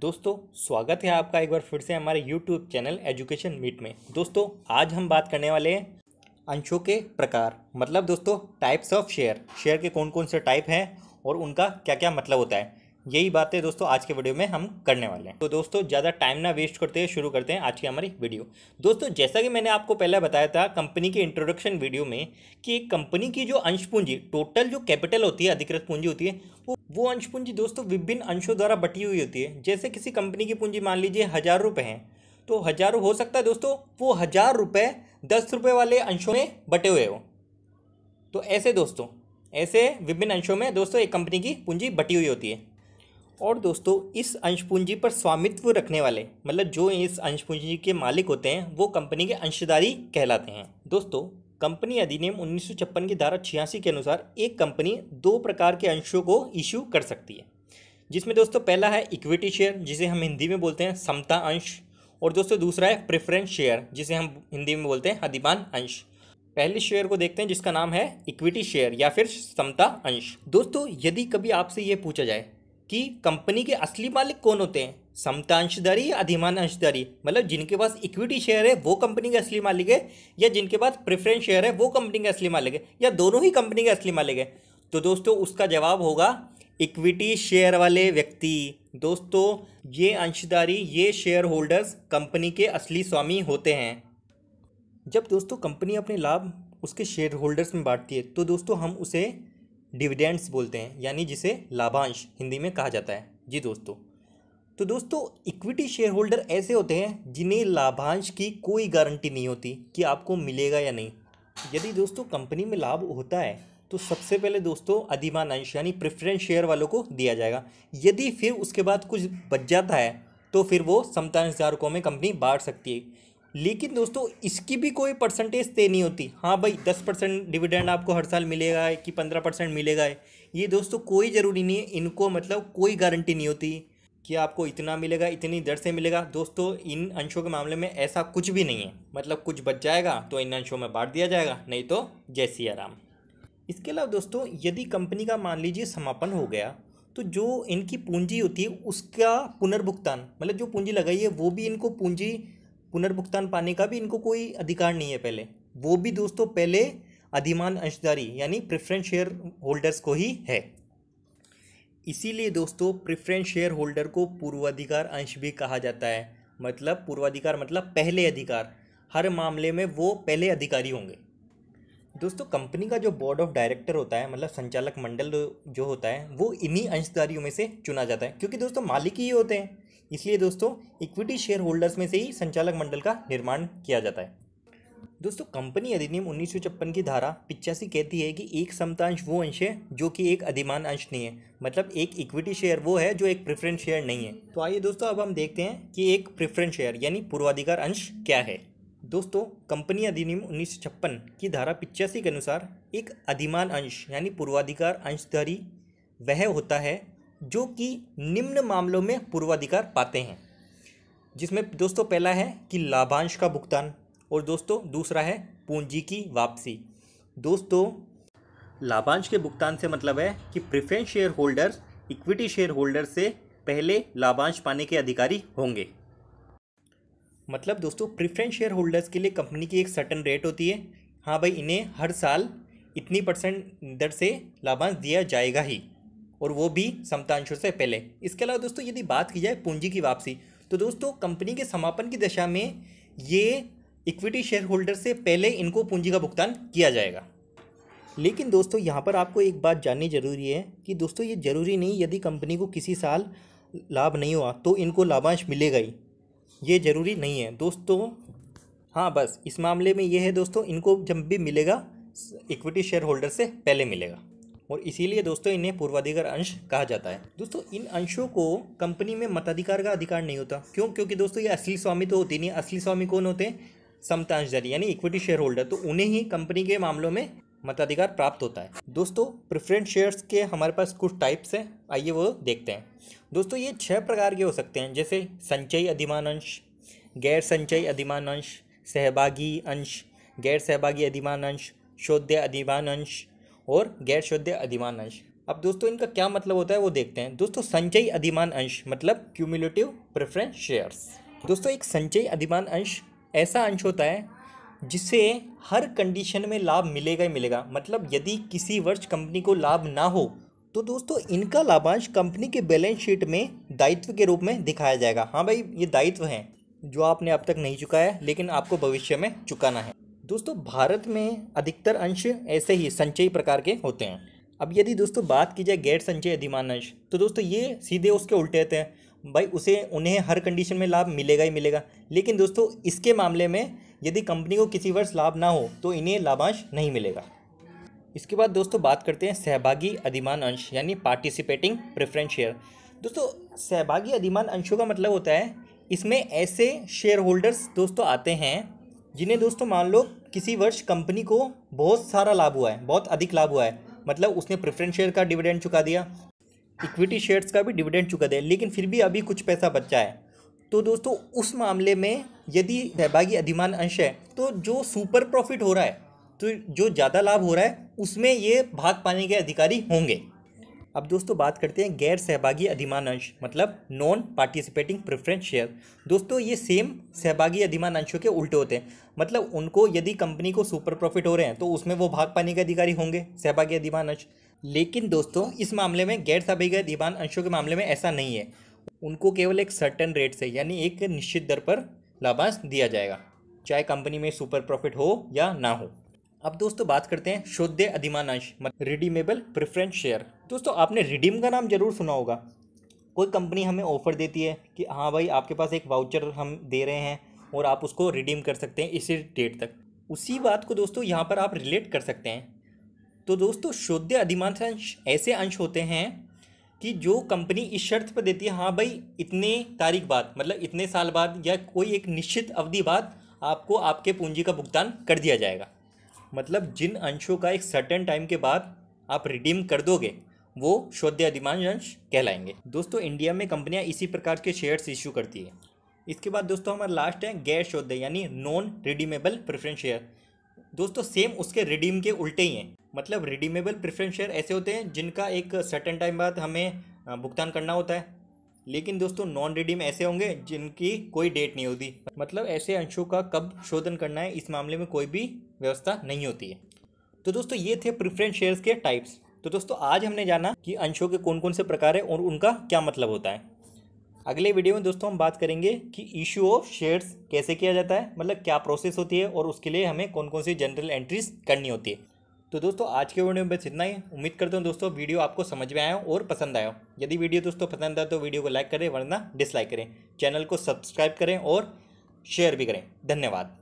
दोस्तों स्वागत है आपका एक बार फिर से हमारे YouTube चैनल एजुकेशन मीट में दोस्तों आज हम बात करने वाले हैं अंशों के प्रकार मतलब दोस्तों टाइप्स ऑफ शेयर शेयर के कौन कौन से टाइप हैं और उनका क्या क्या मतलब होता है यही बातें दोस्तों आज के वीडियो में हम करने वाले हैं तो दोस्तों ज़्यादा टाइम ना वेस्ट करते हैं शुरू करते हैं आज की हमारी वीडियो दोस्तों जैसा कि मैंने आपको पहले बताया था कंपनी के इंट्रोडक्शन वीडियो में कि कंपनी की जो अंश पूंजी टोटल जो कैपिटल होती है अधिकृत पूंजी होती है वो वो अंश पूंजी दोस्तों विभिन्न अंशों द्वारा बटी हुई होती है जैसे किसी कंपनी की पूंजी मान लीजिए हज़ार रुपये हैं तो हज़ार हो सकता है दोस्तों वो हज़ार रुपये दस रुपये वाले अंशों में बटे हुए हो तो ऐसे दोस्तों ऐसे विभिन्न अंशों में दोस्तों एक कंपनी की पूंजी बटी हुई होती है और दोस्तों इस अंश पूंजी पर स्वामित्व रखने वाले मतलब जो इस अंश पूंजी के मालिक होते हैं वो कंपनी के अंशदारी कहलाते हैं दोस्तों कंपनी अधिनियम उन्नीस की धारा छियासी के अनुसार एक कंपनी दो प्रकार के अंशों को इश्यू कर सकती है जिसमें दोस्तों पहला है इक्विटी शेयर जिसे हम हिंदी में बोलते हैं समता अंश और दोस्तों दूसरा है प्रेफरेंस शेयर जिसे हम हिंदी में बोलते हैं अधिमान अंश पहले शेयर को देखते हैं जिसका नाम है इक्विटी शेयर या फिर समता अंश दोस्तों यदि कभी आपसे ये पूछा जाए कि कंपनी के असली मालिक कौन होते हैं समता अंशधारी या अधिमान अंशधारी मतलब जिनके पास इक्विटी शेयर है वो कंपनी के असली मालिक है या जिनके पास प्रेफरेंस शेयर है वो कंपनी के असली मालिक है या दोनों ही कंपनी के असली मालिक है तो दोस्तों उसका जवाब होगा इक्विटी शेयर वाले व्यक्ति दोस्तों ये अंशदारी ये शेयर होल्डर्स कंपनी के असली स्वामी होते हैं जब दोस्तों कंपनी अपने लाभ उसके शेयर होल्डर्स में बांटती है तो दोस्तों हम उसे डिविडेंड्स बोलते हैं यानी जिसे लाभांश हिंदी में कहा जाता है जी दोस्तों तो दोस्तों इक्विटी शेयर होल्डर ऐसे होते हैं जिन्हें लाभांश की कोई गारंटी नहीं होती कि आपको मिलेगा या नहीं यदि दोस्तों कंपनी में लाभ होता है तो सबसे पहले दोस्तों अधिमान अंश यानी प्रेफरेंस शेयर वालों को दिया जाएगा यदि फिर उसके बाद कुछ बच जाता है तो फिर वो समता हिस्सारकों में कंपनी बांट सकती है लेकिन दोस्तों इसकी भी कोई परसेंटेज तय नहीं होती हाँ भाई दस परसेंट डिविडेंड आपको हर साल मिलेगा है कि पंद्रह परसेंट मिलेगा है ये दोस्तों कोई ज़रूरी नहीं है इनको मतलब कोई गारंटी नहीं होती कि आपको इतना मिलेगा इतनी दर से मिलेगा दोस्तों इन अंशों के मामले में ऐसा कुछ भी नहीं है मतलब कुछ बच जाएगा तो इन अंशों में बांट दिया जाएगा नहीं तो जैसी आराम इसके अलावा दोस्तों यदि कंपनी का मान लीजिए समापन हो गया तो जो इनकी पूंजी होती है उसका पुनर्भुगतान मतलब जो पूंजी लगाई है वो भी इनको पूंजी पुनर्भुगतान पाने का भी इनको कोई अधिकार नहीं है पहले वो भी दोस्तों पहले अधिमान अंशदारी यानी प्रेफरेंस शेयर होल्डर्स को ही है इसीलिए दोस्तों प्रेफरेंस शेयर होल्डर को पूर्वाधिकार अंश भी कहा जाता है मतलब पूर्वाधिकार मतलब पहले अधिकार हर मामले में वो पहले अधिकारी होंगे दोस्तों कंपनी का जो बोर्ड ऑफ डायरेक्टर होता है मतलब संचालक मंडल जो होता है वो इन्हीं अंशदारियों में से चुना जाता है क्योंकि दोस्तों मालिक ही होते हैं इसलिए दोस्तों इक्विटी शेयर होल्डर्स में से ही संचालक मंडल का निर्माण किया जाता है दोस्तों कंपनी अधिनियम उन्नीस की धारा पिचासी कहती है कि एक समतांश वो अंश है जो कि एक अधिमान अंश नहीं है मतलब एक इक्विटी शेयर वो है जो एक प्रेफरेंस शेयर नहीं है तो आइए दोस्तों अब हम देखते हैं कि एक प्रेफरेंस शेयर यानी पूर्वाधिकार अंश क्या है दोस्तों कंपनी अधिनियम उन्नीस की धारा पिचासी के अनुसार एक अधिमान अंश यानी पूर्वाधिकार अंशधारी वह होता है जो कि निम्न मामलों में पूर्वाधिकार पाते हैं जिसमें दोस्तों पहला है कि लाभांश का भुगतान और दोस्तों दूसरा है पूंजी की वापसी दोस्तों लाभांश के भुगतान से मतलब है कि preference shareholders equity shareholder से पहले लाभांश पाने के अधिकारी होंगे मतलब दोस्तों प्रिफ्रेंस शेयर होल्डर्स के लिए कंपनी की एक सर्टन रेट होती है हाँ भाई इन्हें हर साल इतनी परसेंट दर से लाभांश दिया जाएगा ही और वो भी समतांशु से पहले इसके अलावा दोस्तों यदि बात की जाए पूंजी की वापसी तो दोस्तों कंपनी के समापन की दशा में ये इक्विटी शेयर होल्डर से पहले इनको पूंजी का भुगतान किया जाएगा लेकिन दोस्तों यहाँ पर आपको एक बात जाननी जरूरी है कि दोस्तों ये ज़रूरी नहीं यदि कंपनी को किसी साल लाभ नहीं हुआ तो इनको लाभांश मिलेगा ही ये ज़रूरी नहीं है दोस्तों हाँ बस इस मामले में ये है दोस्तों इनको जब भी मिलेगा इक्विटी शेयर होल्डर से पहले मिलेगा और इसीलिए दोस्तों इन्हें पूर्वाधिकार अंश कहा जाता है दोस्तों इन अंशों को कंपनी में मताधिकार का अधिकार नहीं होता क्यों क्योंकि दोस्तों ये असली स्वामी तो होती नहीं असली स्वामी कौन होते हैं समतांशधारी यानी इक्विटी शेयर होल्डर तो उन्हें ही कंपनी के मामलों में मताधिकार प्राप्त होता है दोस्तों प्रिफ्रेंट शेयर्स के हमारे पास कुछ टाइप्स हैं आइए वो देखते हैं दोस्तों ये छह प्रकार के हो सकते हैं जैसे संचयी अधिमान अंश गैर संचयी अधिमान अंश सहभागी अंश गैर सहभागी अधिमान अंश शोध्य अधिमान अंश और गैर शुद्ध अधिमान अंश अब दोस्तों इनका क्या मतलब होता है वो देखते हैं दोस्तों संचयी अधिमान अंश मतलब क्यूमुलेटिव प्रेफरेंस शेयर्स दोस्तों एक संचयी अधिमान अंश ऐसा अंश होता है जिससे हर कंडीशन में लाभ मिलेगा ही मिलेगा मतलब यदि किसी वर्ष कंपनी को लाभ ना हो तो दोस्तों इनका लाभांश कंपनी के बैलेंस शीट में दायित्व के रूप में दिखाया जाएगा हाँ भाई ये दायित्व हैं जो आपने अब तक नहीं चुकाया लेकिन आपको भविष्य में चुकाना है दोस्तों भारत में अधिकतर अंश ऐसे ही संचयी प्रकार के होते हैं अब यदि दोस्तों बात की जाए गैर संचय अधिमान अंश तो दोस्तों ये सीधे उसके उल्टे रहते हैं भाई उसे उन्हें हर कंडीशन में लाभ मिलेगा ही मिलेगा लेकिन दोस्तों इसके मामले में यदि कंपनी को किसी वर्ष लाभ ना हो तो इन्हें लाभांश नहीं मिलेगा इसके बाद दोस्तों बात करते हैं सहभागी अधिमान अंश यानी पार्टिसिपेटिंग प्रेफरेंस शेयर दोस्तों सहभागी अधिमान अंशों का मतलब होता है इसमें ऐसे शेयर होल्डर्स दोस्तों आते हैं जिन्हें दोस्तों मान लो किसी वर्ष कंपनी को बहुत सारा लाभ हुआ है बहुत अधिक लाभ हुआ है मतलब उसने प्रेफरेंस शेयर का डिविडेंड चुका दिया इक्विटी शेयर्स का भी डिविडेंड चुका दिया लेकिन फिर भी अभी कुछ पैसा बचा है तो दोस्तों उस मामले में यदि सहभागी अधिमान अंश है तो जो सुपर प्रॉफिट हो रहा है तो जो ज़्यादा लाभ हो रहा है उसमें ये भाग पाने के अधिकारी होंगे अब दोस्तों बात करते हैं गैर सहभागी अधिमान अंश मतलब नॉन पार्टिसिपेटिंग प्रेफरेंस शेयर दोस्तों ये सेम सहभागी अधिमान अंशों के उल्टे होते हैं मतलब उनको यदि कंपनी को सुपर प्रॉफिट हो रहे हैं तो उसमें वो भाग पाने के अधिकारी होंगे सहभागी अधिमान अंश लेकिन दोस्तों इस मामले में गैर सहभागी अधिमान अंशों के मामले में ऐसा नहीं है उनको केवल एक सर्टन रेट से यानी एक निश्चित दर पर लाभांश दिया जाएगा चाहे कंपनी में सुपर प्रॉफिट हो या ना हो अब दोस्तों बात करते हैं शुद्ध मतलब रिडीमेबल प्रिफ्रेंस शेयर दोस्तों आपने रिडीम का नाम जरूर सुना होगा कोई कंपनी हमें ऑफ़र देती है कि हाँ भाई आपके पास एक वाउचर हम दे रहे हैं और आप उसको रिडीम कर सकते हैं इसी डेट तक उसी बात को दोस्तों यहाँ पर आप रिलेट कर सकते हैं तो दोस्तों शुद्ध अधिमांश अंश ऐसे अंश होते हैं कि जो कंपनी इस शर्त पर देती है हाँ भाई इतने तारीख बाद मतलब इतने साल बाद या कोई एक निश्चित अवधि बाद आपको आपके पूंजी का भुगतान कर दिया जाएगा मतलब जिन अंशों का एक सर्टेन टाइम के बाद आप रिडीम कर दोगे वो शोध्य अधिमान अंश कहलाएंगे दोस्तों इंडिया में कंपनियां इसी प्रकार के शेयर्स इश्यू करती है इसके बाद दोस्तों हमारा लास्ट है गैर शोध्य यानी नॉन रिडीमेबल प्रेफरेंस शेयर दोस्तों सेम उसके रिडीम के उल्टे ही हैं मतलब रिडीमेबल प्रेफरेंस शेयर ऐसे होते हैं जिनका एक सर्टन टाइम बाद हमें भुगतान करना होता है लेकिन दोस्तों नॉन रिडीम ऐसे होंगे जिनकी कोई डेट नहीं होती मतलब ऐसे अंशों का कब शोधन करना है इस मामले में कोई भी व्यवस्था नहीं होती है तो दोस्तों ये थे प्रिफरेंस शेयर्स के टाइप्स तो दोस्तों आज हमने जाना कि अंशों के कौन कौन से प्रकार है और उनका क्या मतलब होता है अगले वीडियो में दोस्तों हम बात करेंगे कि इशू ऑफ शेयर्स कैसे किया जाता है मतलब क्या प्रोसेस होती है और उसके लिए हमें कौन कौन सी जनरल एंट्रीज करनी होती है तो दोस्तों आज के वीडियो में बस इतना ही उम्मीद करता हूँ दोस्तों वीडियो आपको समझ में आया और पसंद आया यदि वीडियो दोस्तों पसंद आए तो वीडियो को लाइक करें वरना डिसलाइक करें चैनल को सब्सक्राइब करें और शेयर भी करें धन्यवाद